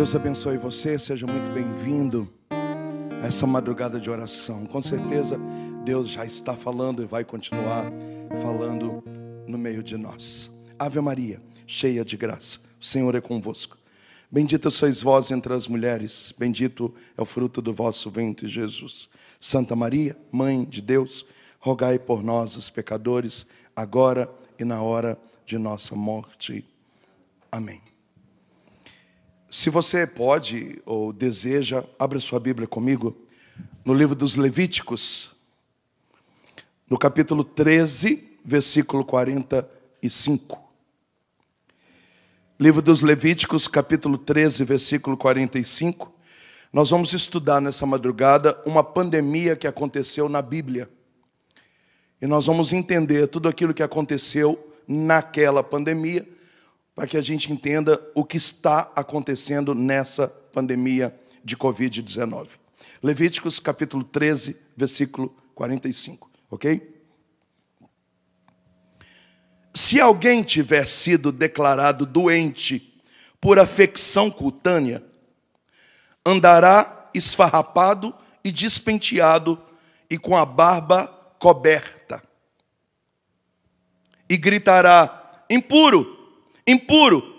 Deus abençoe você, seja muito bem-vindo a essa madrugada de oração. Com certeza, Deus já está falando e vai continuar falando no meio de nós. Ave Maria, cheia de graça, o Senhor é convosco. Bendita sois vós entre as mulheres, bendito é o fruto do vosso ventre, Jesus. Santa Maria, Mãe de Deus, rogai por nós, os pecadores, agora e na hora de nossa morte. Amém. Se você pode ou deseja, abra sua Bíblia comigo no livro dos Levíticos, no capítulo 13, versículo 45. Livro dos Levíticos, capítulo 13, versículo 45. Nós vamos estudar nessa madrugada uma pandemia que aconteceu na Bíblia. E nós vamos entender tudo aquilo que aconteceu naquela pandemia para que a gente entenda o que está acontecendo nessa pandemia de Covid-19. Levíticos capítulo 13, versículo 45, ok? Se alguém tiver sido declarado doente por afecção cutânea, andará esfarrapado e despenteado e com a barba coberta. E gritará: impuro, impuro.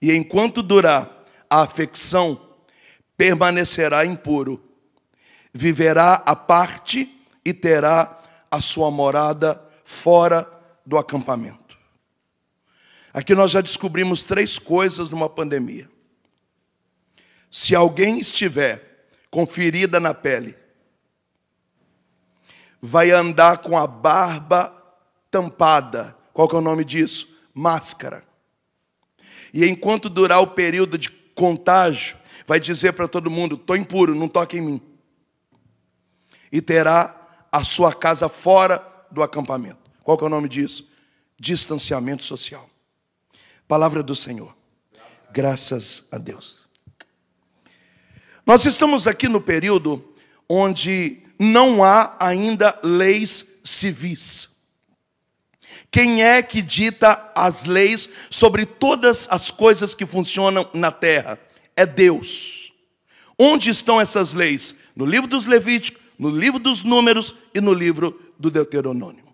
E enquanto durar a afecção, permanecerá impuro. Viverá a parte e terá a sua morada fora do acampamento. Aqui nós já descobrimos três coisas numa pandemia. Se alguém estiver com ferida na pele, vai andar com a barba tampada. Qual que é o nome disso? Máscara. E enquanto durar o período de contágio, vai dizer para todo mundo: estou impuro, não toque em mim. E terá a sua casa fora do acampamento. Qual que é o nome disso? Distanciamento social. Palavra do Senhor. Graças a Deus. Nós estamos aqui no período onde não há ainda leis civis. Quem é que dita as leis sobre todas as coisas que funcionam na terra? É Deus. Onde estão essas leis? No livro dos Levíticos, no livro dos Números e no livro do Deuteronômio.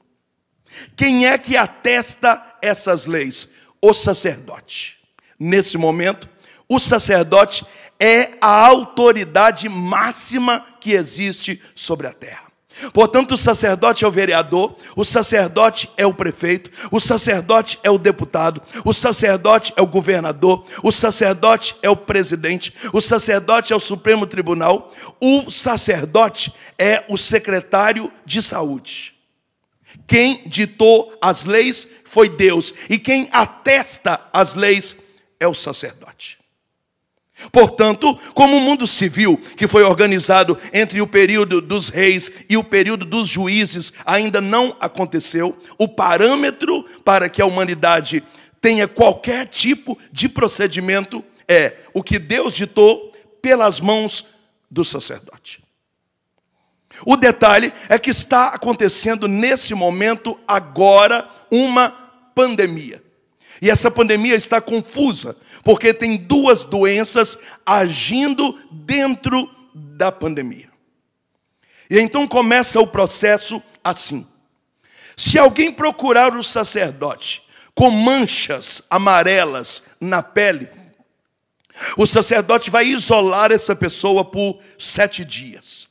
Quem é que atesta essas leis? O sacerdote. Nesse momento, o sacerdote é a autoridade máxima que existe sobre a terra. Portanto, o sacerdote é o vereador, o sacerdote é o prefeito, o sacerdote é o deputado, o sacerdote é o governador, o sacerdote é o presidente, o sacerdote é o Supremo Tribunal, o sacerdote é o secretário de saúde. Quem ditou as leis foi Deus, e quem atesta as leis é o sacerdote. Portanto, como o mundo civil, que foi organizado entre o período dos reis e o período dos juízes, ainda não aconteceu, o parâmetro para que a humanidade tenha qualquer tipo de procedimento é o que Deus ditou pelas mãos do sacerdote. O detalhe é que está acontecendo nesse momento, agora, uma pandemia. E essa pandemia está confusa, porque tem duas doenças agindo dentro da pandemia. E então começa o processo assim. Se alguém procurar o sacerdote com manchas amarelas na pele, o sacerdote vai isolar essa pessoa por sete dias.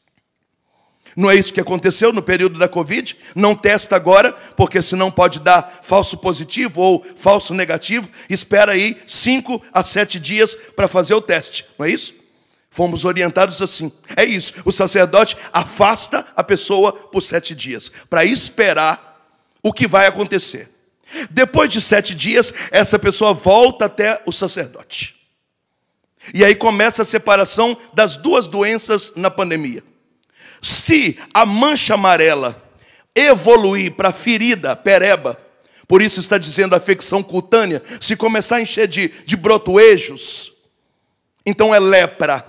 Não é isso que aconteceu no período da Covid? Não testa agora, porque senão pode dar falso positivo ou falso negativo. Espera aí cinco a sete dias para fazer o teste, não é isso? Fomos orientados assim. É isso. O sacerdote afasta a pessoa por sete dias, para esperar o que vai acontecer. Depois de sete dias, essa pessoa volta até o sacerdote. E aí começa a separação das duas doenças na pandemia se a mancha amarela evoluir para ferida, pereba, por isso está dizendo afecção cutânea, se começar a encher de, de brotoejos, então é lepra.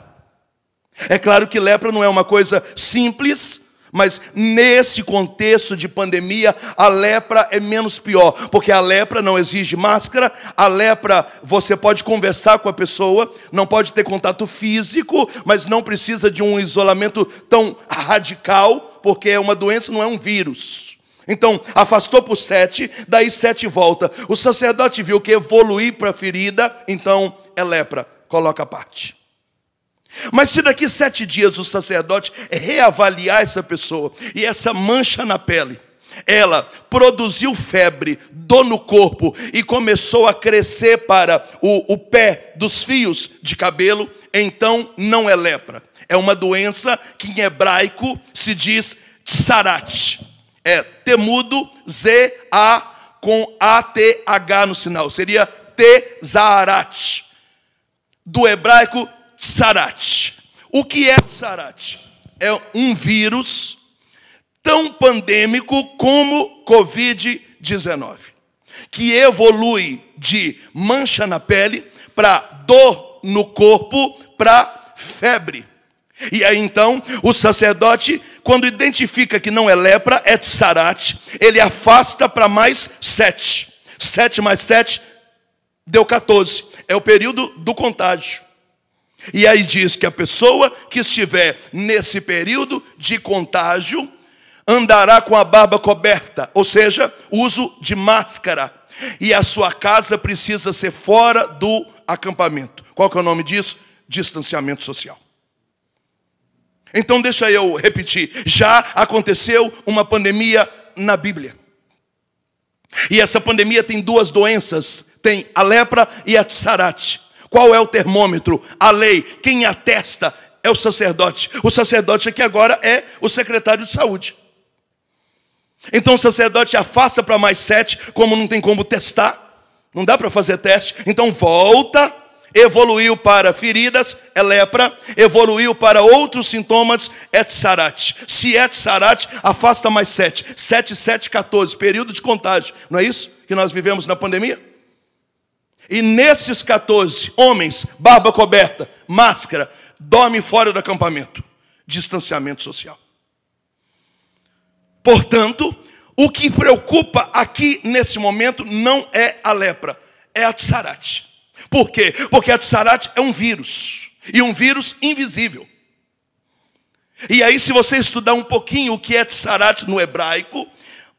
É claro que lepra não é uma coisa simples, mas nesse contexto de pandemia, a lepra é menos pior, porque a lepra não exige máscara, a lepra você pode conversar com a pessoa, não pode ter contato físico, mas não precisa de um isolamento tão radical, porque é uma doença, não é um vírus. Então, afastou por sete, daí sete volta. O sacerdote viu que evoluir para a ferida, então é lepra. Coloca a parte. Mas se daqui sete dias o sacerdote reavaliar essa pessoa e essa mancha na pele, ela produziu febre, dor no corpo e começou a crescer para o, o pé dos fios de cabelo, então não é lepra. É uma doença que em hebraico se diz tsarat. É temudo, Z-A com A-T-H no sinal. Seria tezarat. Do hebraico Sarat. O que é Sarat? É um vírus tão pandêmico como Covid-19, que evolui de mancha na pele para dor no corpo, para febre. E aí então, o sacerdote, quando identifica que não é lepra, é tsarat, ele afasta para mais sete. Sete mais sete deu 14. É o período do contágio. E aí diz que a pessoa que estiver nesse período de contágio andará com a barba coberta, ou seja, uso de máscara. E a sua casa precisa ser fora do acampamento. Qual que é o nome disso? Distanciamento social. Então deixa eu repetir, já aconteceu uma pandemia na Bíblia. E essa pandemia tem duas doenças, tem a lepra e a tsarate. Qual é o termômetro? A lei. Quem atesta é o sacerdote. O sacerdote aqui agora é o secretário de saúde. Então o sacerdote afasta para mais sete, como não tem como testar, não dá para fazer teste, então volta, evoluiu para feridas, é lepra, evoluiu para outros sintomas, é tsarat. Se é tsarat, afasta mais sete. Sete, sete, 14, período de contágio, não é isso que nós vivemos na pandemia? E nesses 14, homens, barba coberta, máscara, dorme fora do acampamento. Distanciamento social. Portanto, o que preocupa aqui nesse momento não é a lepra, é a tsarate. Por quê? Porque a tsarate é um vírus, e um vírus invisível. E aí, se você estudar um pouquinho o que é tsarate no hebraico,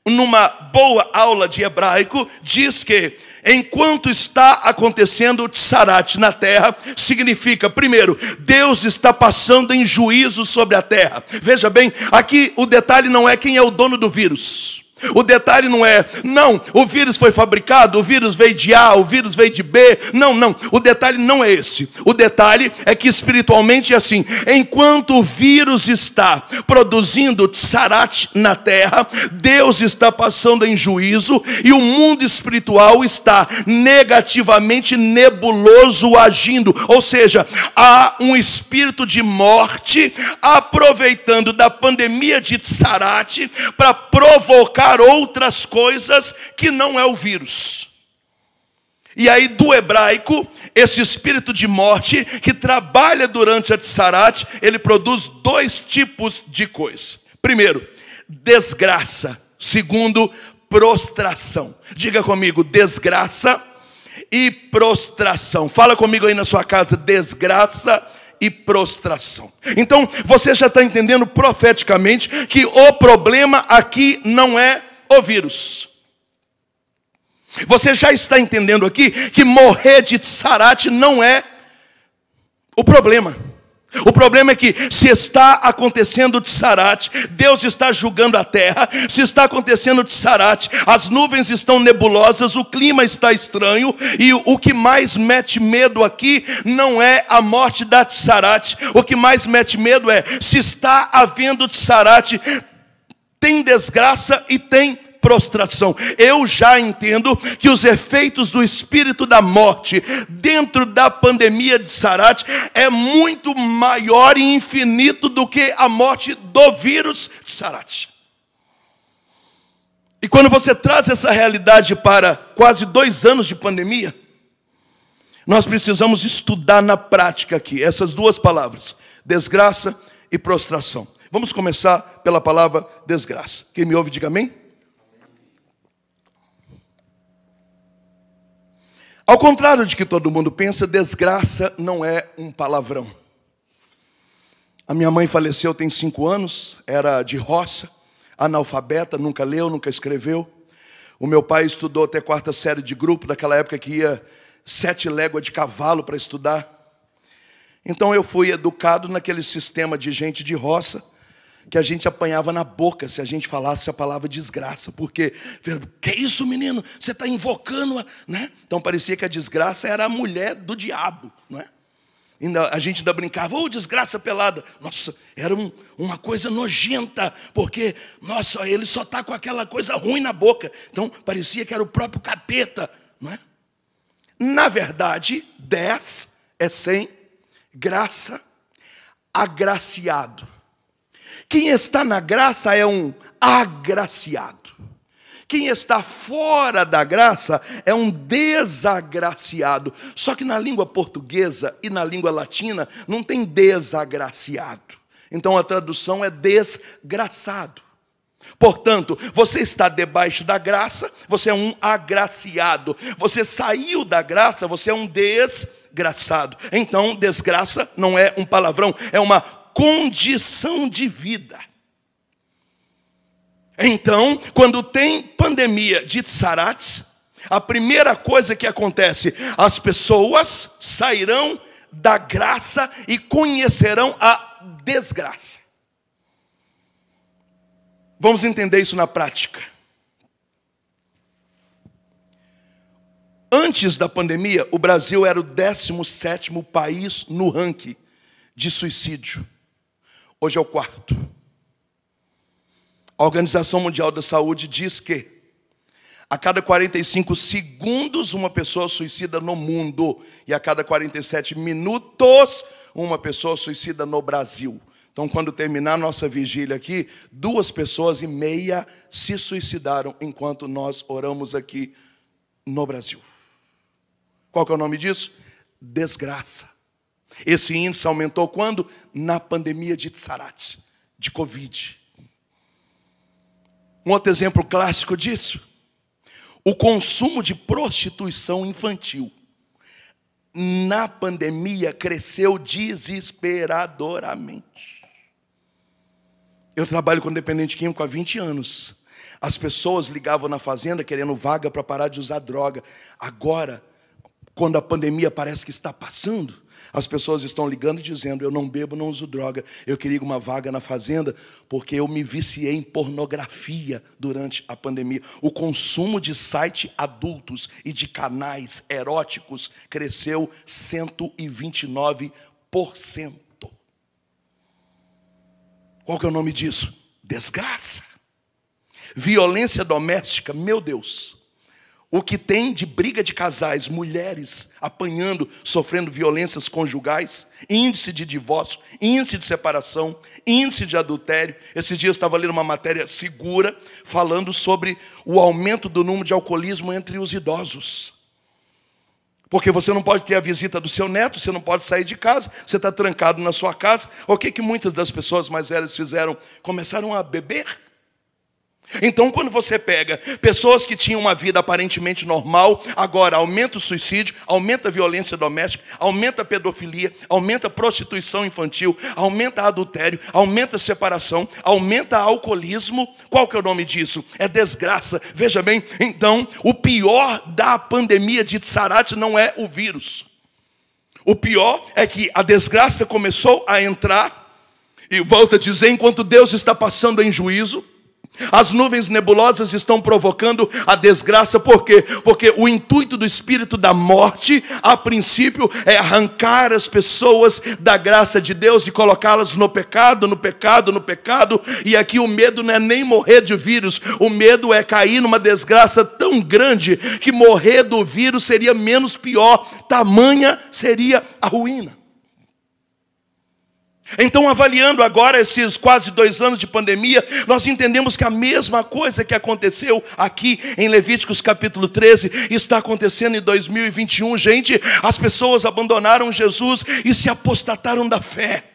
numa boa aula de hebraico, diz que Enquanto está acontecendo o Tsarat na terra, significa, primeiro, Deus está passando em juízo sobre a terra. Veja bem, aqui o detalhe não é quem é o dono do vírus. O detalhe não é, não, o vírus foi fabricado, o vírus veio de A, o vírus veio de B. Não, não. O detalhe não é esse. O detalhe é que espiritualmente é assim: enquanto o vírus está produzindo tsarat na terra, Deus está passando em juízo e o mundo espiritual está negativamente nebuloso agindo. Ou seja, há um espírito de morte aproveitando da pandemia de tsarat para provocar outras coisas que não é o vírus. E aí, do hebraico, esse espírito de morte que trabalha durante a Tsarat, ele produz dois tipos de coisa. Primeiro, desgraça. Segundo, prostração. Diga comigo, desgraça e prostração. Fala comigo aí na sua casa, desgraça e prostração. Então você já está entendendo profeticamente que o problema aqui não é o vírus. Você já está entendendo aqui que morrer de sarate não é o problema. O problema é que, se está acontecendo Tsarate, Deus está julgando a terra, se está acontecendo Tsarate, as nuvens estão nebulosas, o clima está estranho, e o que mais mete medo aqui não é a morte da Tsarate, o que mais mete medo é se está havendo Tsarate, tem desgraça e tem prostração. Eu já entendo que os efeitos do espírito da morte dentro da pandemia de Sarat é muito maior e infinito do que a morte do vírus de Sarat. E quando você traz essa realidade para quase dois anos de pandemia, nós precisamos estudar na prática aqui essas duas palavras, desgraça e prostração. Vamos começar pela palavra desgraça. Quem me ouve, diga amém. Ao contrário de que todo mundo pensa, desgraça não é um palavrão. A minha mãe faleceu tem cinco anos, era de roça, analfabeta, nunca leu, nunca escreveu. O meu pai estudou até quarta série de grupo, naquela época que ia sete léguas de cavalo para estudar. Então eu fui educado naquele sistema de gente de roça, que a gente apanhava na boca se a gente falasse a palavra desgraça, porque que isso, menino? Você está invocando, a... né? Então parecia que a desgraça era a mulher do diabo, não é? Ainda, a gente ainda brincava, ô oh, desgraça pelada. Nossa, era um, uma coisa nojenta, porque, nossa, ele só está com aquela coisa ruim na boca. Então, parecia que era o próprio capeta, não é? Na verdade, 10 é sem graça, agraciado. Quem está na graça é um agraciado. Quem está fora da graça é um desagraciado. Só que na língua portuguesa e na língua latina não tem desagraciado. Então a tradução é desgraçado. Portanto, você está debaixo da graça, você é um agraciado. Você saiu da graça, você é um desgraçado. Então, desgraça não é um palavrão, é uma condição de vida. Então, quando tem pandemia de tsarat, a primeira coisa que acontece, as pessoas sairão da graça e conhecerão a desgraça. Vamos entender isso na prática. Antes da pandemia, o Brasil era o 17º país no ranking de suicídio. Hoje é o quarto. A Organização Mundial da Saúde diz que a cada 45 segundos uma pessoa suicida no mundo e a cada 47 minutos uma pessoa suicida no Brasil. Então, quando terminar nossa vigília aqui, duas pessoas e meia se suicidaram enquanto nós oramos aqui no Brasil. Qual que é o nome disso? Desgraça. Esse índice aumentou quando? Na pandemia de Tsarat, de Covid. Um outro exemplo clássico disso, o consumo de prostituição infantil. Na pandemia cresceu desesperadoramente. Eu trabalho com dependente químico há 20 anos. As pessoas ligavam na fazenda querendo vaga para parar de usar droga. Agora, quando a pandemia parece que está passando, as pessoas estão ligando e dizendo: eu não bebo, não uso droga, eu queria uma vaga na fazenda, porque eu me viciei em pornografia durante a pandemia. O consumo de sites adultos e de canais eróticos cresceu 129%. Qual que é o nome disso? Desgraça. Violência doméstica, meu Deus. O que tem de briga de casais, mulheres apanhando, sofrendo violências conjugais, índice de divórcio, índice de separação, índice de adultério. Esses dias estava lendo uma matéria segura falando sobre o aumento do número de alcoolismo entre os idosos. Porque você não pode ter a visita do seu neto, você não pode sair de casa, você está trancado na sua casa. O que, que muitas das pessoas mais velhas fizeram? Começaram a beber então, quando você pega pessoas que tinham uma vida aparentemente normal, agora aumenta o suicídio, aumenta a violência doméstica, aumenta a pedofilia, aumenta a prostituição infantil, aumenta a adultério, aumenta a separação, aumenta o alcoolismo. Qual que é o nome disso? É desgraça. Veja bem, então, o pior da pandemia de Tsarat não é o vírus. O pior é que a desgraça começou a entrar, e volta a dizer, enquanto Deus está passando em juízo, as nuvens nebulosas estão provocando a desgraça, por quê? Porque o intuito do espírito da morte, a princípio, é arrancar as pessoas da graça de Deus e colocá-las no pecado, no pecado, no pecado. E aqui o medo não é nem morrer de vírus, o medo é cair numa desgraça tão grande que morrer do vírus seria menos pior, tamanha seria a ruína. Então, avaliando agora esses quase dois anos de pandemia, nós entendemos que a mesma coisa que aconteceu aqui em Levíticos capítulo 13 está acontecendo em 2021. Gente, as pessoas abandonaram Jesus e se apostataram da fé.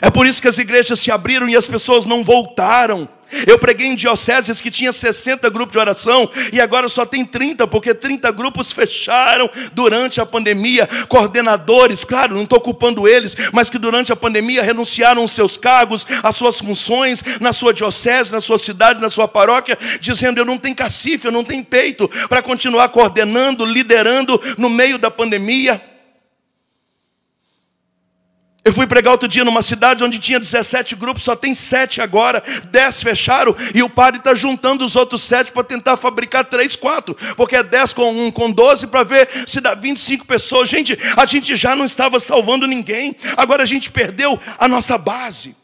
É por isso que as igrejas se abriram e as pessoas não voltaram. Eu preguei em dioceses que tinha 60 grupos de oração e agora só tem 30, porque 30 grupos fecharam durante a pandemia. Coordenadores, claro, não estou culpando eles, mas que durante a pandemia renunciaram os seus cargos, as suas funções, na sua diocese, na sua cidade, na sua paróquia, dizendo: eu não tenho cacife, eu não tenho peito para continuar coordenando, liderando no meio da pandemia. Eu fui pregar outro dia numa cidade onde tinha 17 grupos, só tem 7 agora, 10 fecharam, e o padre está juntando os outros 7 para tentar fabricar 3, 4, porque é 10 com 1, com 12 para ver se dá 25 pessoas. Gente, a gente já não estava salvando ninguém, agora a gente perdeu a nossa base.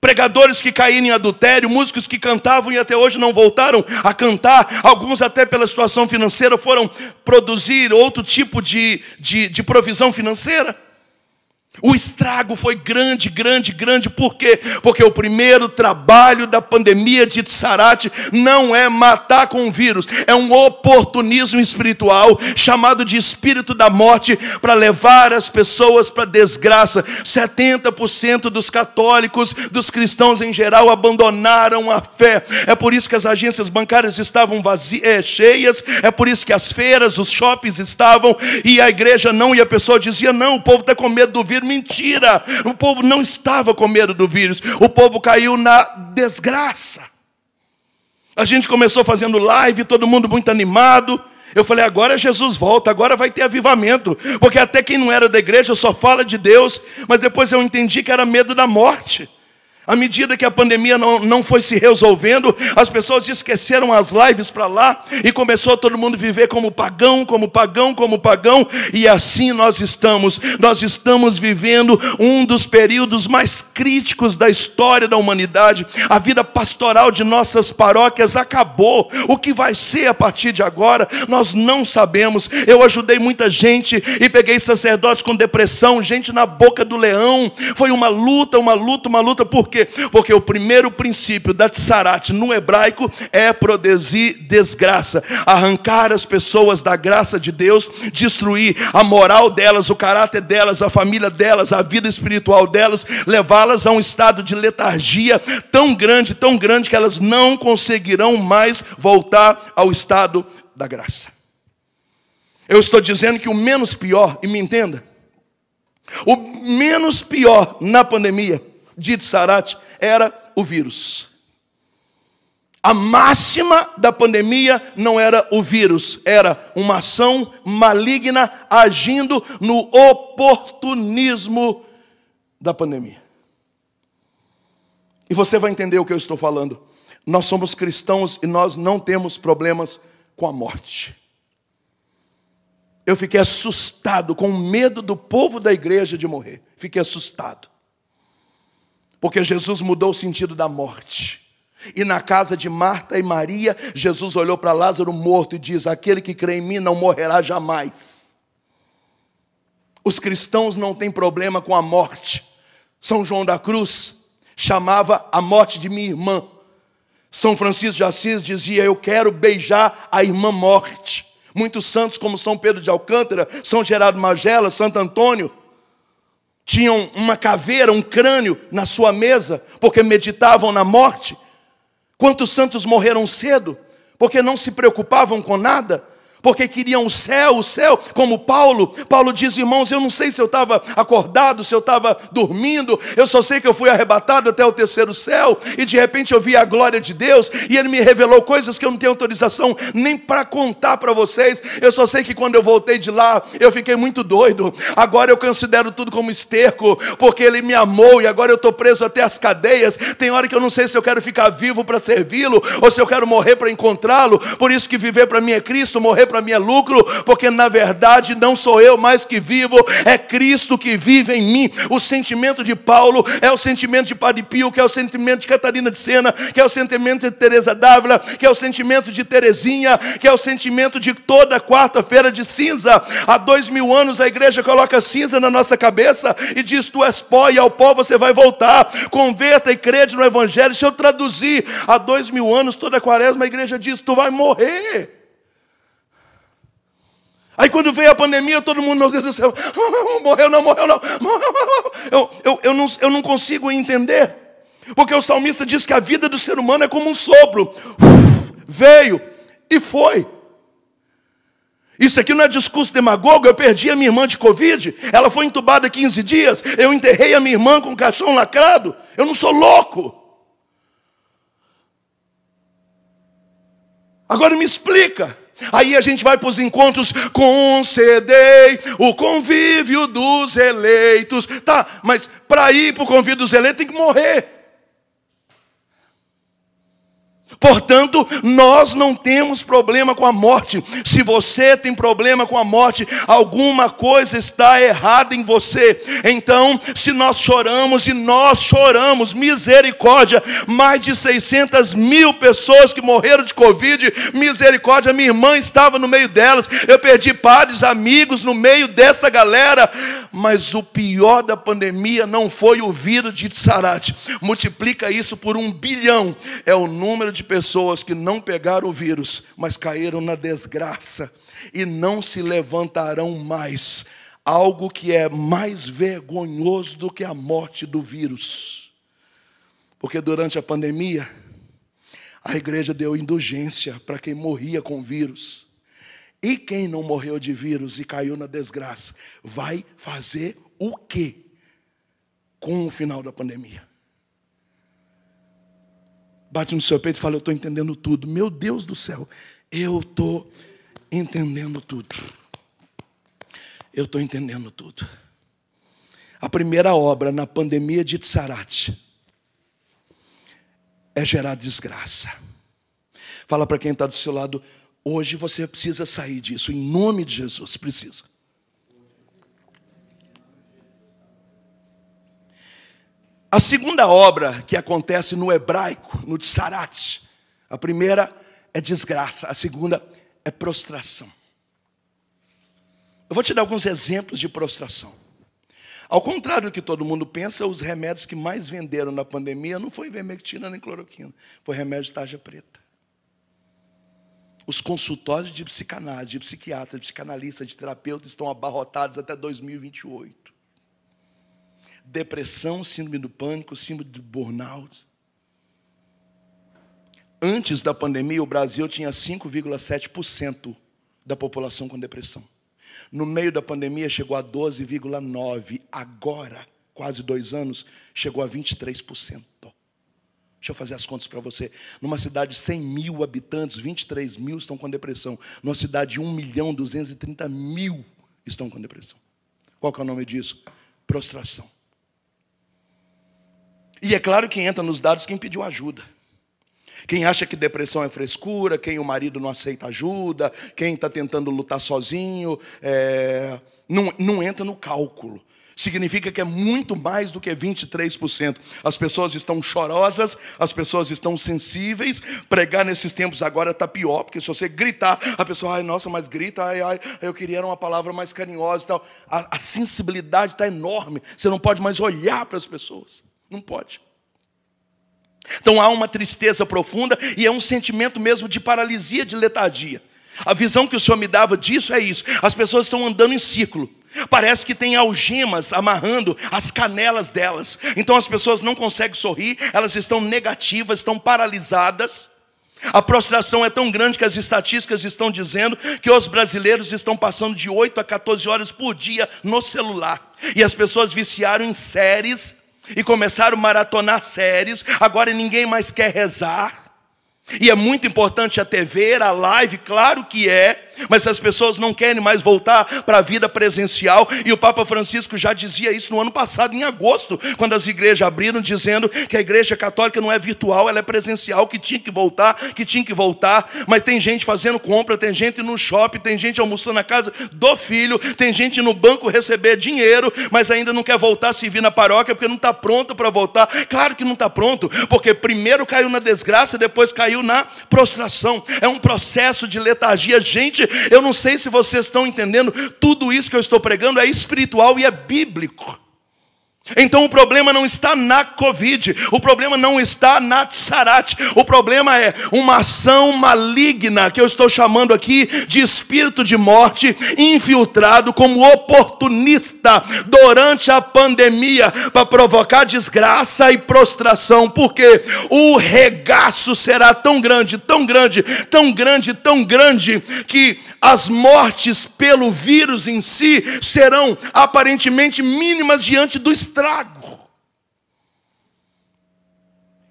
Pregadores que caíram em adultério, músicos que cantavam e até hoje não voltaram a cantar, alguns até pela situação financeira foram produzir outro tipo de, de, de provisão financeira. O estrago foi grande, grande, grande, por quê? Porque o primeiro trabalho da pandemia de Tsarate não é matar com o vírus, é um oportunismo espiritual chamado de espírito da morte para levar as pessoas para desgraça. 70% dos católicos, dos cristãos em geral, abandonaram a fé. É por isso que as agências bancárias estavam vazias, é, eh, cheias, é por isso que as feiras, os shoppings estavam e a igreja não, e a pessoa dizia: não, o povo está com medo do vírus mentira. O povo não estava com medo do vírus, o povo caiu na desgraça. A gente começou fazendo live, todo mundo muito animado. Eu falei, agora Jesus volta, agora vai ter avivamento, porque até quem não era da igreja só fala de Deus, mas depois eu entendi que era medo da morte. À medida que a pandemia não, não foi se resolvendo, as pessoas esqueceram as lives para lá e começou todo mundo a viver como pagão, como pagão, como pagão, e assim nós estamos. Nós estamos vivendo um dos períodos mais críticos da história da humanidade. A vida pastoral de nossas paróquias acabou. O que vai ser a partir de agora, nós não sabemos. Eu ajudei muita gente e peguei sacerdotes com depressão, gente na boca do leão. Foi uma luta, uma luta, uma luta, porque quê? Porque o primeiro princípio da tsarat no hebraico é produzir desgraça, arrancar as pessoas da graça de Deus, destruir a moral delas, o caráter delas, a família delas, a vida espiritual delas, levá-las a um estado de letargia tão grande, tão grande que elas não conseguirão mais voltar ao estado da graça. Eu estou dizendo que o menos pior, e me entenda, o menos pior na pandemia de Itzarat era o vírus. A máxima da pandemia não era o vírus, era uma ação maligna agindo no oportunismo da pandemia. E você vai entender o que eu estou falando. Nós somos cristãos e nós não temos problemas com a morte. Eu fiquei assustado com o medo do povo da igreja de morrer. Fiquei assustado. Porque Jesus mudou o sentido da morte. E na casa de Marta e Maria, Jesus olhou para Lázaro morto e diz: Aquele que crê em mim não morrerá jamais. Os cristãos não têm problema com a morte. São João da Cruz chamava a morte de minha irmã. São Francisco de Assis dizia: Eu quero beijar a irmã morte. Muitos santos, como São Pedro de Alcântara, São Gerardo Magela, Santo Antônio, tinham uma caveira, um crânio na sua mesa, porque meditavam na morte. Quantos santos morreram cedo, porque não se preocupavam com nada? porque queriam o céu, o céu, como Paulo. Paulo diz, irmãos, eu não sei se eu estava acordado, se eu estava dormindo, eu só sei que eu fui arrebatado até o terceiro céu, e de repente eu vi a glória de Deus, e ele me revelou coisas que eu não tenho autorização nem para contar para vocês. Eu só sei que quando eu voltei de lá, eu fiquei muito doido. Agora eu considero tudo como esterco, porque ele me amou, e agora eu estou preso até as cadeias. Tem hora que eu não sei se eu quero ficar vivo para servi-lo, ou se eu quero morrer para encontrá-lo. Por isso que viver para mim é Cristo, morrer para mim é lucro, porque na verdade não sou eu mais que vivo, é Cristo que vive em mim. O sentimento de Paulo é o sentimento de Padre Pio, que é o sentimento de Catarina de Sena, que é o sentimento de Teresa Dávila, que é o sentimento de Terezinha, que é o sentimento de toda quarta-feira de cinza. Há dois mil anos a igreja coloca cinza na nossa cabeça e diz: Tu és pó e ao pó você vai voltar. Converta e crede no Evangelho. Se eu traduzir. Há dois mil anos, toda quaresma, a igreja diz: Tu vai morrer. Aí quando veio a pandemia, todo mundo, meu Deus do céu, morreu não, morreu não. Eu, eu, eu, não, eu não consigo entender. Porque o salmista diz que a vida do ser humano é como um sopro. veio e foi. Isso aqui não é discurso demagogo. Eu perdi a minha irmã de Covid. Ela foi entubada 15 dias. Eu enterrei a minha irmã com um caixão lacrado. Eu não sou louco. Agora me explica. Aí a gente vai para os encontros, concedei o convívio dos eleitos. Tá, mas para ir para o convívio dos eleitos tem que morrer. Portanto, nós não temos problema com a morte. Se você tem problema com a morte, alguma coisa está errada em você. Então, se nós choramos e nós choramos, misericórdia, mais de 600 mil pessoas que morreram de Covid, misericórdia, minha irmã estava no meio delas, eu perdi padres, amigos no meio dessa galera. Mas o pior da pandemia não foi o vírus de Sarat, multiplica isso por um bilhão, é o número de pessoas que não pegaram o vírus, mas caíram na desgraça e não se levantarão mais. Algo que é mais vergonhoso do que a morte do vírus. Porque durante a pandemia, a igreja deu indulgência para quem morria com vírus. E quem não morreu de vírus e caiu na desgraça, vai fazer o quê com o final da pandemia? bate no seu peito e fala: Eu estou entendendo tudo. Meu Deus do céu, eu estou entendendo tudo. Eu estou entendendo tudo. A primeira obra na pandemia de Tsarat é gerar desgraça. Fala para quem está do seu lado, hoje você precisa sair disso, em nome de Jesus, precisa. A segunda obra que acontece no hebraico, no tsarat, a primeira é desgraça, a segunda é prostração. Eu vou te dar alguns exemplos de prostração. Ao contrário do que todo mundo pensa, os remédios que mais venderam na pandemia não foi vermectina nem cloroquina, foi remédio de tarja preta. Os consultórios de psicanálise, de psiquiatra, de psicanalista, de terapeuta estão abarrotados até 2028 depressão, síndrome do pânico, síndrome de burnout. Antes da pandemia, o Brasil tinha 5,7% da população com depressão. No meio da pandemia, chegou a 12,9%. Agora, quase dois anos, chegou a 23%. Deixa eu fazer as contas para você. Numa cidade de 100 mil habitantes, 23 mil estão com depressão. Numa cidade de 1 milhão, 230 mil estão com depressão. Qual que é o nome disso? Prostração. E é claro que entra nos dados quem pediu ajuda. Quem acha que depressão é frescura, quem o marido não aceita ajuda, quem está tentando lutar sozinho, é... não, não entra no cálculo. Significa que é muito mais do que 23%. As pessoas estão chorosas, as pessoas estão sensíveis. Pregar nesses tempos agora está pior, porque se você gritar, a pessoa, ai, nossa, mas grita, ai, ai, eu queria uma palavra mais carinhosa e tal. A, a sensibilidade está enorme, você não pode mais olhar para as pessoas. Não pode. Então há uma tristeza profunda e é um sentimento mesmo de paralisia, de letargia. A visão que o Senhor me dava disso é isso. As pessoas estão andando em ciclo. Parece que tem algemas amarrando as canelas delas. Então as pessoas não conseguem sorrir, elas estão negativas, estão paralisadas. A prostração é tão grande que as estatísticas estão dizendo que os brasileiros estão passando de 8 a 14 horas por dia no celular. E as pessoas viciaram em séries e começaram a maratonar séries, agora ninguém mais quer rezar. E é muito importante a TV, a live, claro que é, mas as pessoas não querem mais voltar para a vida presencial, e o Papa Francisco já dizia isso no ano passado, em agosto, quando as igrejas abriram, dizendo que a igreja católica não é virtual, ela é presencial, que tinha que voltar, que tinha que voltar, mas tem gente fazendo compra, tem gente no shopping, tem gente almoçando na casa do filho, tem gente no banco receber dinheiro, mas ainda não quer voltar a servir na paróquia porque não está pronto para voltar. Claro que não está pronto, porque primeiro caiu na desgraça, depois caiu na prostração. É um processo de letargia. Gente, eu não sei se vocês estão entendendo, tudo isso que eu estou pregando é espiritual e é bíblico. Então o problema não está na Covid, o problema não está na Tsarat, o problema é uma ação maligna que eu estou chamando aqui de espírito de morte infiltrado como oportunista durante a pandemia para provocar desgraça e prostração, porque o regaço será tão grande, tão grande, tão grande, tão grande que as mortes pelo vírus em si serão aparentemente mínimas diante do estado estrago.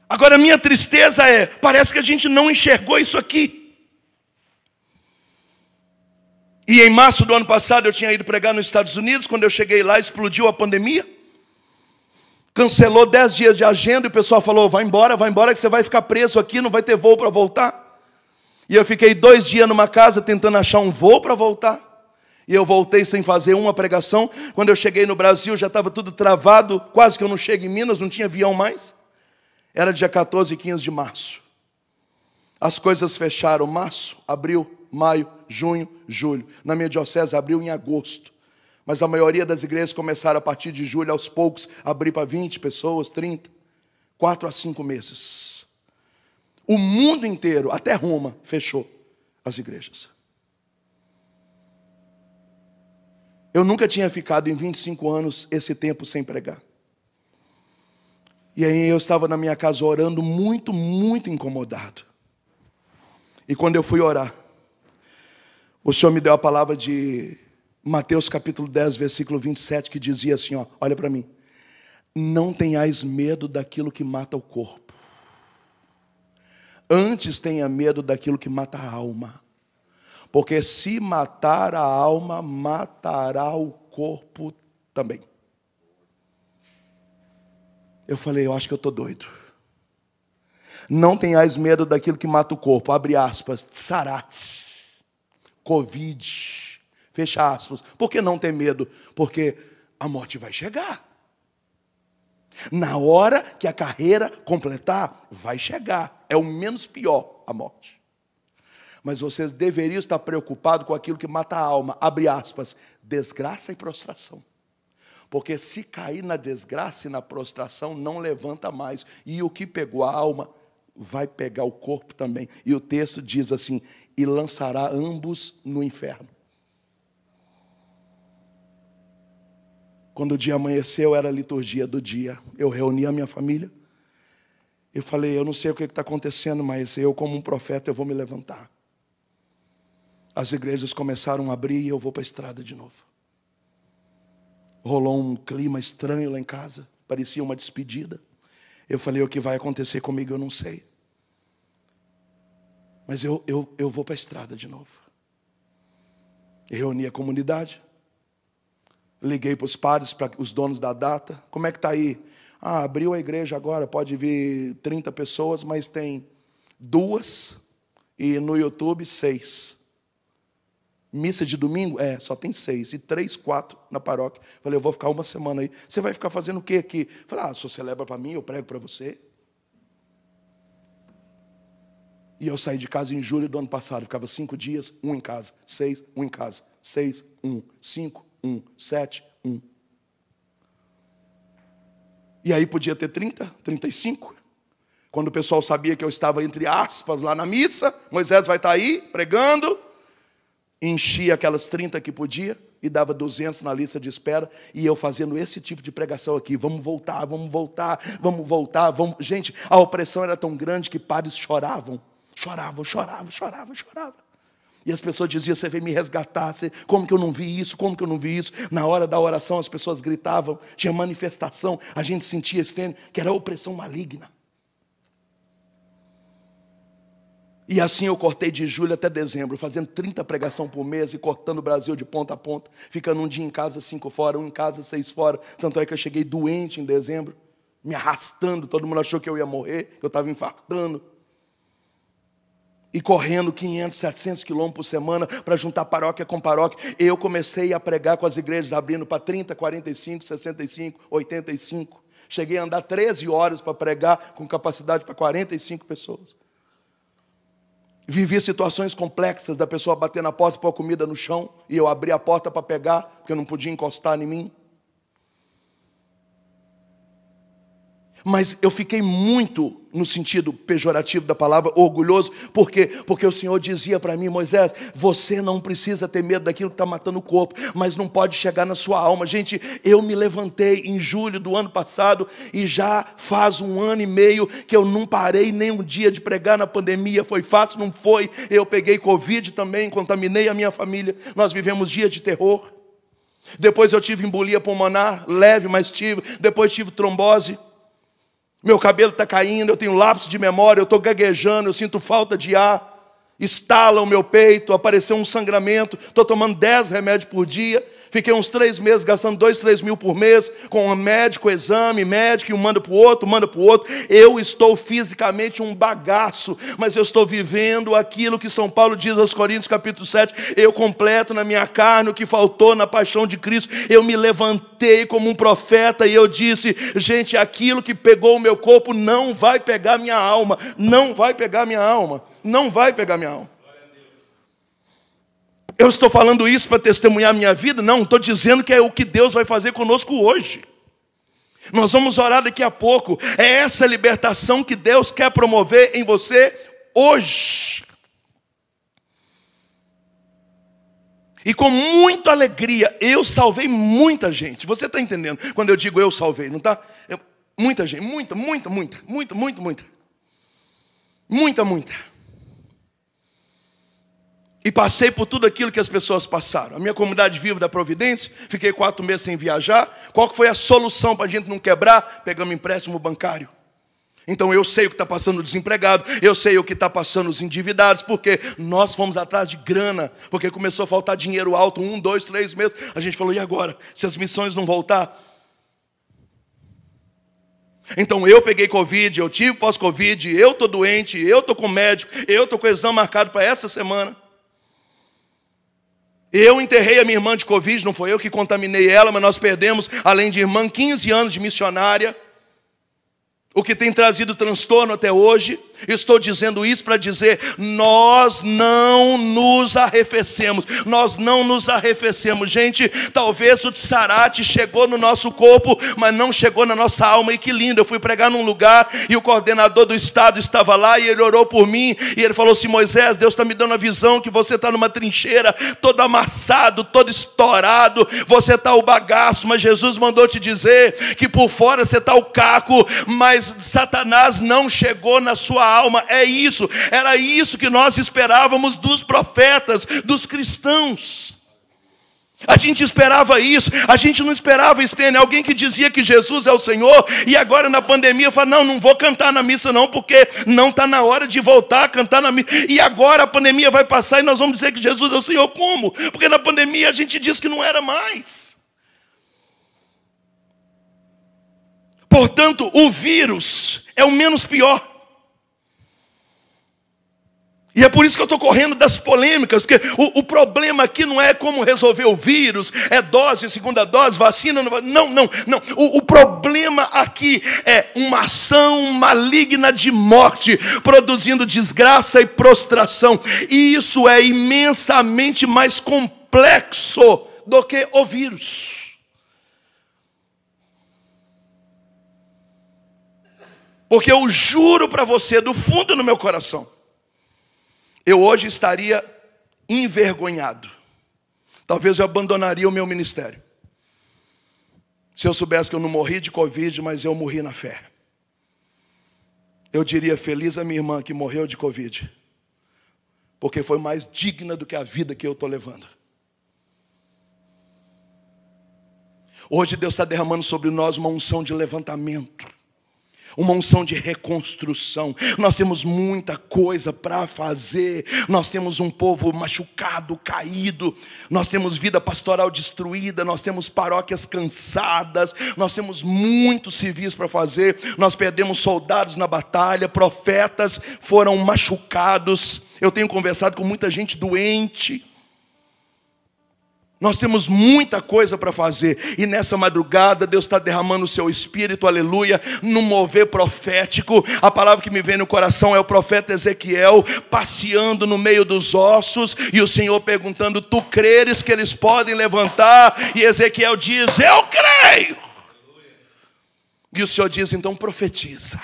Agora, a minha tristeza é: parece que a gente não enxergou isso aqui. E em março do ano passado eu tinha ido pregar nos Estados Unidos. Quando eu cheguei lá, explodiu a pandemia. Cancelou 10 dias de agenda e o pessoal falou: vai embora, vai embora, que você vai ficar preso aqui, não vai ter voo para voltar. E eu fiquei dois dias numa casa tentando achar um voo para voltar. E eu voltei sem fazer uma pregação. Quando eu cheguei no Brasil, já estava tudo travado, quase que eu não cheguei em Minas, não tinha avião mais. Era dia 14 e 15 de março. As coisas fecharam março, abril, maio, junho, julho. Na minha diocese abriu em agosto. Mas a maioria das igrejas começaram a partir de julho, aos poucos, abrir para 20 pessoas, 30. Quatro a cinco meses. O mundo inteiro, até Roma, fechou as igrejas. Eu nunca tinha ficado em 25 anos esse tempo sem pregar. E aí eu estava na minha casa orando muito, muito incomodado. E quando eu fui orar, o Senhor me deu a palavra de Mateus capítulo 10, versículo 27, que dizia assim, ó, olha para mim. Não tenhais medo daquilo que mata o corpo. Antes tenha medo daquilo que mata a alma. Porque se matar a alma, matará o corpo também. Eu falei, eu acho que eu estou doido. Não tenhais medo daquilo que mata o corpo. Abre aspas, tsarats, covid, fecha aspas. Por que não ter medo? Porque a morte vai chegar. Na hora que a carreira completar, vai chegar. É o menos pior, a morte mas vocês deveriam estar preocupados com aquilo que mata a alma, abre aspas, desgraça e prostração. Porque se cair na desgraça e na prostração, não levanta mais. E o que pegou a alma vai pegar o corpo também. E o texto diz assim: e lançará ambos no inferno. Quando o dia amanheceu, era a liturgia do dia. Eu reuni a minha família. Eu falei: Eu não sei o que é está acontecendo, mas eu, como um profeta, eu vou me levantar as igrejas começaram a abrir e eu vou para a estrada de novo. Rolou um clima estranho lá em casa, parecia uma despedida. Eu falei: o que vai acontecer comigo eu não sei. Mas eu, eu, eu vou para a estrada de novo. Eu reuni a comunidade, liguei para os padres, para os donos da data: como é que está aí? Ah, abriu a igreja agora, pode vir 30 pessoas, mas tem duas e no YouTube seis. Missa de domingo? É, só tem seis. E três, quatro na paróquia. Falei, eu vou ficar uma semana aí. Você vai ficar fazendo o quê aqui? Falei, ah, você celebra para mim, eu prego para você. E eu saí de casa em julho do ano passado. Ficava cinco dias, um em casa. Seis, um em casa. Seis, um. Cinco, um. Sete, um. E aí podia ter 30, 35. Quando o pessoal sabia que eu estava, entre aspas, lá na missa, Moisés vai estar tá aí pregando enchia aquelas 30 que podia e dava 200 na lista de espera, e eu fazendo esse tipo de pregação aqui, vamos voltar, vamos voltar, vamos voltar, vamos... Gente, a opressão era tão grande que pares choravam, choravam, choravam, choravam, choravam. E as pessoas diziam, você veio me resgatar, você... como que eu não vi isso, como que eu não vi isso? Na hora da oração as pessoas gritavam, tinha manifestação, a gente sentia, que era opressão maligna. E assim eu cortei de julho até dezembro, fazendo 30 pregação por mês e cortando o Brasil de ponta a ponta, ficando um dia em casa, cinco fora, um em casa, seis fora. Tanto é que eu cheguei doente em dezembro, me arrastando, todo mundo achou que eu ia morrer, que eu estava infartando. E correndo 500, 700 quilômetros por semana para juntar paróquia com paróquia. Eu comecei a pregar com as igrejas abrindo para 30, 45, 65, 85. Cheguei a andar 13 horas para pregar com capacidade para 45 pessoas. Vivi situações complexas da pessoa bater na porta pôr comida no chão e eu abrir a porta para pegar, porque eu não podia encostar em mim. Mas eu fiquei muito no sentido pejorativo da palavra orgulhoso, porque porque o Senhor dizia para mim, Moisés, você não precisa ter medo daquilo que está matando o corpo, mas não pode chegar na sua alma. Gente, eu me levantei em julho do ano passado e já faz um ano e meio que eu não parei nem um dia de pregar na pandemia. Foi fácil? Não foi. Eu peguei covid também, contaminei a minha família. Nós vivemos dia de terror. Depois eu tive embolia pulmonar, leve, mas tive. Depois tive trombose. Meu cabelo está caindo, eu tenho lapso de memória, eu estou gaguejando, eu sinto falta de ar, estala o meu peito, apareceu um sangramento, estou tomando 10 remédios por dia, Fiquei uns três meses gastando dois, três mil por mês com um médico, exame, médico, um manda para o outro, manda para o outro. Eu estou fisicamente um bagaço, mas eu estou vivendo aquilo que São Paulo diz aos Coríntios, capítulo 7. Eu completo na minha carne o que faltou na paixão de Cristo. Eu me levantei como um profeta e eu disse: gente, aquilo que pegou o meu corpo não vai pegar minha alma, não vai pegar minha alma, não vai pegar minha alma. Eu estou falando isso para testemunhar minha vida? Não, estou dizendo que é o que Deus vai fazer conosco hoje. Nós vamos orar daqui a pouco. É essa libertação que Deus quer promover em você hoje. E com muita alegria, eu salvei muita gente. Você está entendendo quando eu digo eu salvei, não está? Muita gente, muita, muita, muita, muita, muita, muita. Muita, muita. E passei por tudo aquilo que as pessoas passaram. A minha comunidade viva da Providência, fiquei quatro meses sem viajar. Qual foi a solução para a gente não quebrar? Pegamos empréstimo bancário. Então eu sei o que está passando o desempregado, eu sei o que está passando os endividados, porque nós fomos atrás de grana, porque começou a faltar dinheiro alto, um, dois, três meses. A gente falou, e agora? Se as missões não voltar? Então eu peguei Covid, eu tive pós-Covid, eu estou doente, eu estou com médico, eu estou com exame marcado para essa semana. Eu enterrei a minha irmã de Covid, não foi eu que contaminei ela, mas nós perdemos, além de irmã, 15 anos de missionária, o que tem trazido transtorno até hoje. Estou dizendo isso para dizer: nós não nos arrefecemos, nós não nos arrefecemos. Gente, talvez o tsarate chegou no nosso corpo, mas não chegou na nossa alma. E que lindo, eu fui pregar num lugar e o coordenador do estado estava lá e ele orou por mim. E ele falou assim: Moisés, Deus está me dando a visão que você está numa trincheira, todo amassado, todo estourado, você está o bagaço, mas Jesus mandou te dizer que por fora você está o caco, mas Satanás não chegou na sua alma. É isso, era isso que nós esperávamos dos profetas, dos cristãos. A gente esperava isso, a gente não esperava, estender alguém que dizia que Jesus é o Senhor e agora na pandemia fala: não, não vou cantar na missa não, porque não está na hora de voltar a cantar na missa. E agora a pandemia vai passar e nós vamos dizer que Jesus é o Senhor. Como? Porque na pandemia a gente disse que não era mais. Portanto, o vírus é o menos pior. E é por isso que eu estou correndo das polêmicas, porque o, o, problema aqui não é como resolver o vírus, é dose, segunda dose, vacina, não, não, não. O, o problema aqui é uma ação maligna de morte, produzindo desgraça e prostração. E isso é imensamente mais complexo do que o vírus. Porque eu juro para você, do fundo do meu coração, eu hoje estaria envergonhado. Talvez eu abandonaria o meu ministério. Se eu soubesse que eu não morri de Covid, mas eu morri na fé. Eu diria: feliz a minha irmã que morreu de Covid, porque foi mais digna do que a vida que eu estou levando. Hoje Deus está derramando sobre nós uma unção de levantamento uma unção de reconstrução. Nós temos muita coisa para fazer, nós temos um povo machucado, caído, nós temos vida pastoral destruída, nós temos paróquias cansadas, nós temos muitos civis para fazer, nós perdemos soldados na batalha, profetas foram machucados. Eu tenho conversado com muita gente doente, nós temos muita coisa para fazer, e nessa madrugada Deus está derramando o seu espírito, aleluia, num mover profético. A palavra que me vem no coração é o profeta Ezequiel passeando no meio dos ossos, e o Senhor perguntando: Tu creres que eles podem levantar? E Ezequiel diz: Eu creio. E o Senhor diz: Então profetiza.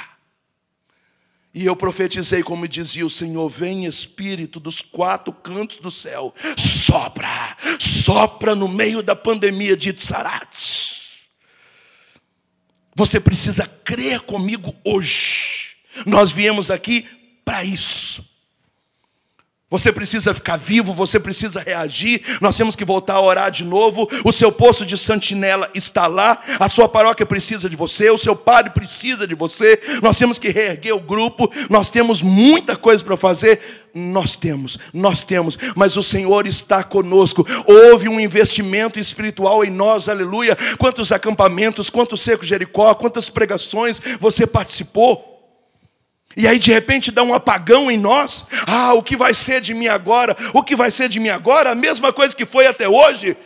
E eu profetizei, como dizia o Senhor: vem Espírito dos quatro cantos do céu, sopra, sopra no meio da pandemia de Tsarat. Você precisa crer comigo hoje. Nós viemos aqui para isso. Você precisa ficar vivo, você precisa reagir. Nós temos que voltar a orar de novo. O seu poço de sentinela está lá. A sua paróquia precisa de você, o seu padre precisa de você. Nós temos que reerguer o grupo. Nós temos muita coisa para fazer. Nós temos, nós temos, mas o Senhor está conosco. Houve um investimento espiritual em nós, aleluia. Quantos acampamentos, quantos seco Jericó, quantas pregações você participou? E aí de repente dá um apagão em nós. Ah, o que vai ser de mim agora? O que vai ser de mim agora? A mesma coisa que foi até hoje.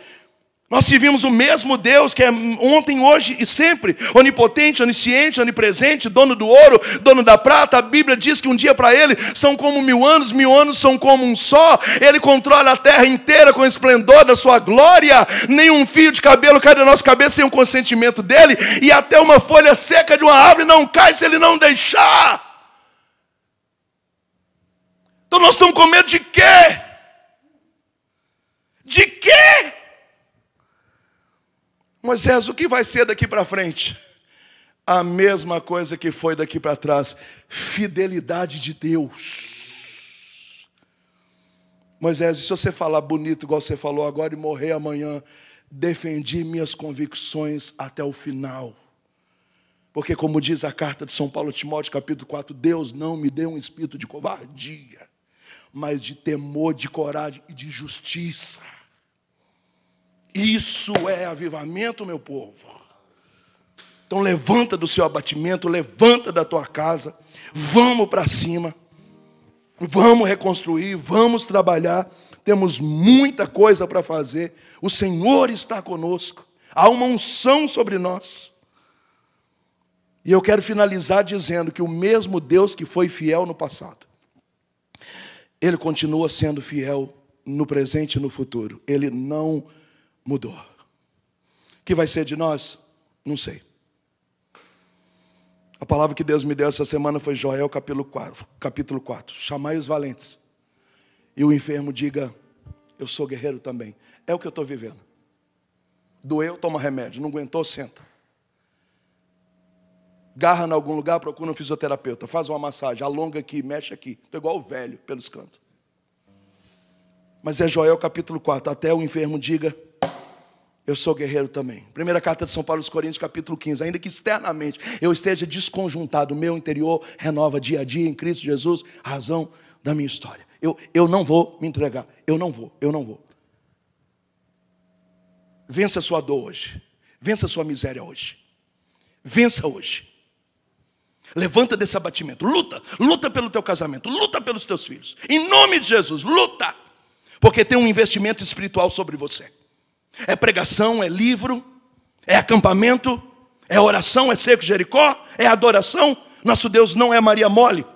Nós servimos o mesmo Deus que é ontem, hoje e sempre, onipotente, onisciente, onipresente, dono do ouro, dono da prata. A Bíblia diz que um dia para Ele são como mil anos, mil anos são como um só. Ele controla a terra inteira com o esplendor da Sua glória. Nenhum fio de cabelo cai da nossa cabeça sem o consentimento dele, e até uma folha seca de uma árvore não cai se Ele não deixar. Então nós estamos com medo de quê? De quê? Moisés, o que vai ser daqui para frente? A mesma coisa que foi daqui para trás, fidelidade de Deus. Moisés, se você falar bonito igual você falou agora e morrer amanhã, defendi minhas convicções até o final. Porque, como diz a carta de São Paulo, Timóteo, capítulo 4, Deus não me deu um espírito de covardia, mas de temor, de coragem e de justiça. Isso é avivamento, meu povo. Então levanta do seu abatimento, levanta da tua casa, vamos para cima. Vamos reconstruir, vamos trabalhar. Temos muita coisa para fazer. O Senhor está conosco. Há uma unção sobre nós. E eu quero finalizar dizendo que o mesmo Deus que foi fiel no passado ele continua sendo fiel no presente e no futuro. Ele não mudou. O que vai ser de nós? Não sei. A palavra que Deus me deu essa semana foi Joel capítulo 4, capítulo 4. Chamai os valentes. E o enfermo diga: Eu sou guerreiro também. É o que eu estou vivendo. Doeu, toma remédio. Não aguentou, senta garra em algum lugar, procura um fisioterapeuta, faz uma massagem, alonga aqui, mexe aqui. Estou igual o velho, pelos cantos. Mas é Joel capítulo 4, até o enfermo diga, eu sou guerreiro também. Primeira carta de São Paulo aos Coríntios, capítulo 15. Ainda que externamente eu esteja desconjuntado, o meu interior renova dia a dia em Cristo Jesus, razão da minha história. Eu, eu não vou me entregar, eu não vou, eu não vou. Vença a sua dor hoje. Vença a sua miséria hoje. Vença hoje. Levanta desse abatimento. Luta. Luta pelo teu casamento. Luta pelos teus filhos. Em nome de Jesus, luta. Porque tem um investimento espiritual sobre você. É pregação, é livro, é acampamento, é oração, é seco Jericó, é adoração. Nosso Deus não é Maria Mole.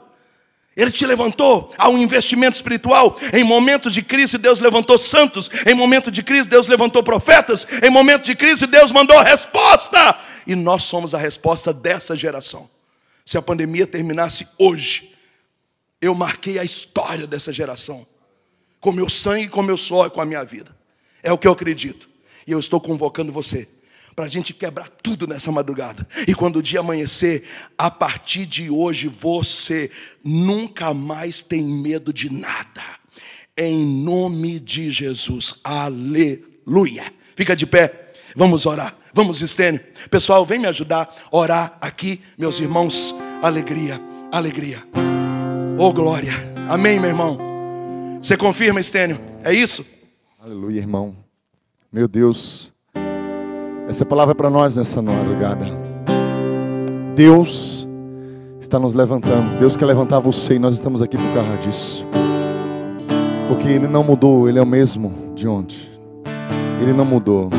Ele te levantou a um investimento espiritual. Em momento de crise, Deus levantou santos. Em momento de crise, Deus levantou profetas. Em momento de crise, Deus mandou resposta. E nós somos a resposta dessa geração. Se a pandemia terminasse hoje, eu marquei a história dessa geração. Com meu sangue, com meu suor e com a minha vida. É o que eu acredito. E eu estou convocando você para a gente quebrar tudo nessa madrugada. E quando o dia amanhecer, a partir de hoje você nunca mais tem medo de nada. Em nome de Jesus. Aleluia. Fica de pé. Vamos orar. Vamos, Estênio. Pessoal, vem me ajudar a orar aqui, meus irmãos. Alegria, alegria. Oh, glória. Amém, meu irmão. Você confirma, Estênio? É isso? Aleluia, irmão. Meu Deus. Essa palavra é para nós nessa madrugada. Deus está nos levantando. Deus quer levantar você e nós estamos aqui por causa disso. Porque Ele não mudou, Ele é o mesmo de ontem. Ele não mudou.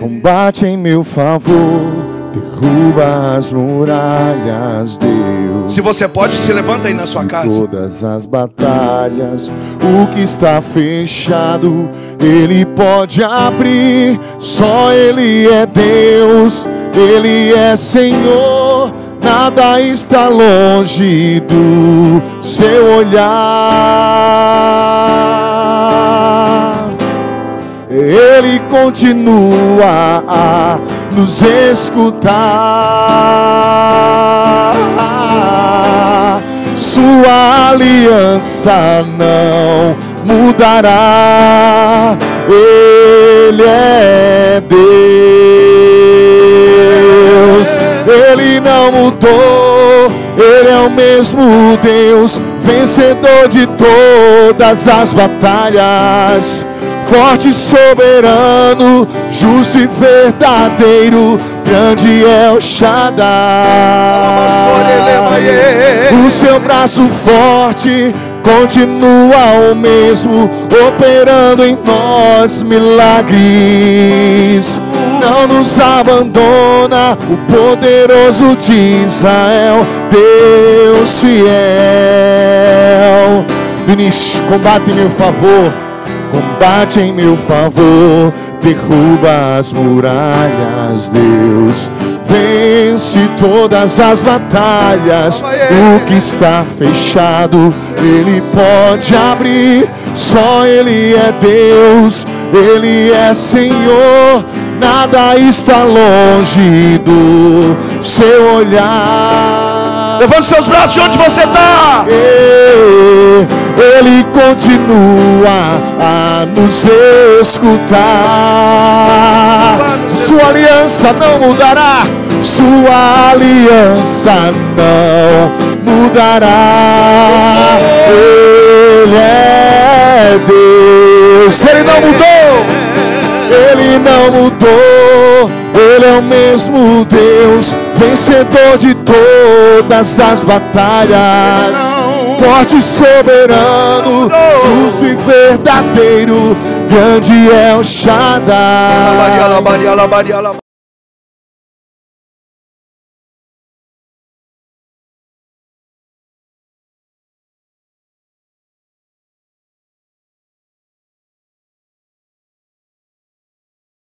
Combate em meu favor. Derruba as muralhas, Deus. Se você pode, se levanta aí na sua casa. Todas as batalhas, o que está fechado, Ele pode abrir. Só Ele é Deus, Ele é Senhor. Nada está longe do seu olhar. Ele continua a nos escutar. Sua aliança não mudará. Ele é Deus. Ele não mudou. Ele é o mesmo Deus, vencedor de todas as batalhas forte, soberano, justo e verdadeiro, grande é o Shaddai. O seu braço forte continua o mesmo, operando em nós milagres. Não nos abandona o poderoso de Israel, Deus fiel. Ministro, combate em meu favor combate em meu favor, derruba as muralhas, Deus. Vence todas as batalhas, o que está fechado, Ele pode abrir, só Ele é Deus, Ele é Senhor, nada está longe do seu olhar. Levante seus braços de onde você está. Ele continua a nos escutar. Sua aliança não mudará. Sua aliança não mudará. Ele é Deus. Ele não mudou. Ele não mudou. Ele é o mesmo Deus vencedor de todas as batalhas, forte soberano, justo e verdadeiro, grande é o Shaddai.